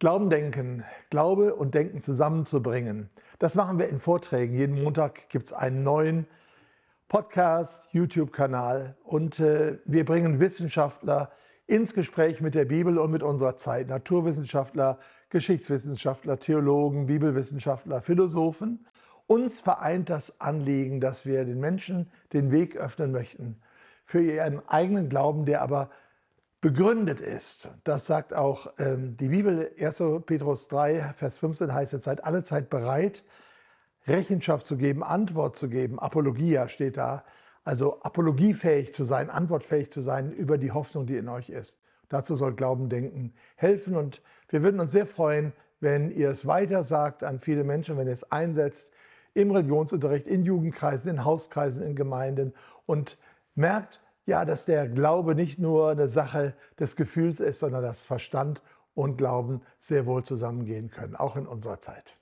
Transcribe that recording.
Glauben denken, Glaube und Denken zusammenzubringen. Das machen wir in Vorträgen. Jeden Montag gibt es einen neuen Podcast, YouTube-Kanal und äh, wir bringen Wissenschaftler ins Gespräch mit der Bibel und mit unserer Zeit. Naturwissenschaftler, Geschichtswissenschaftler, Theologen, Bibelwissenschaftler, Philosophen. Uns vereint das Anliegen, dass wir den Menschen den Weg öffnen möchten für ihren eigenen Glauben, der aber begründet ist. Das sagt auch ähm, die Bibel, 1. Petrus 3, Vers 15 heißt, jetzt seid alle Zeit bereit, Rechenschaft zu geben, Antwort zu geben. Apologia steht da. Also apologiefähig zu sein, antwortfähig zu sein über die Hoffnung, die in euch ist. Dazu soll Glauben, Denken helfen. Und wir würden uns sehr freuen, wenn ihr es weiter sagt an viele Menschen, wenn ihr es einsetzt im Religionsunterricht, in Jugendkreisen, in Hauskreisen, in Gemeinden und merkt, ja, dass der Glaube nicht nur eine Sache des Gefühls ist, sondern dass Verstand und Glauben sehr wohl zusammengehen können, auch in unserer Zeit.